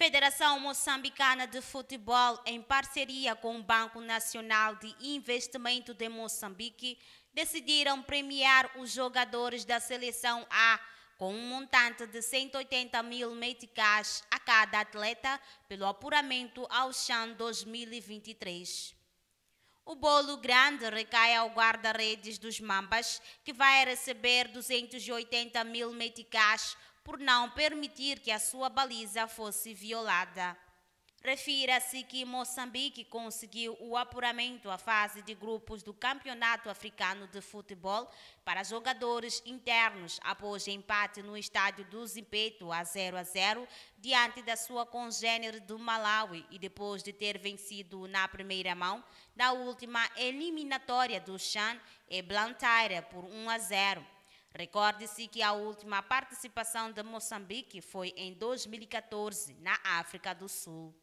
Federação Moçambicana de Futebol, em parceria com o Banco Nacional de Investimento de Moçambique, decidiram premiar os jogadores da Seleção A com um montante de 180 mil meticais a cada atleta pelo apuramento ao CHAN 2023. O bolo grande recai ao guarda-redes dos Mambas, que vai receber 280 mil meticais por não permitir que a sua baliza fosse violada. Refira-se que Moçambique conseguiu o apuramento à fase de grupos do Campeonato Africano de Futebol para jogadores internos após empate no estádio do Zimpeto a 0 a 0 diante da sua congênere do Malawi e depois de ter vencido na primeira mão na última eliminatória do Chan e Blantyre por 1 a 0. Recorde-se que a última participação de Moçambique foi em 2014, na África do Sul.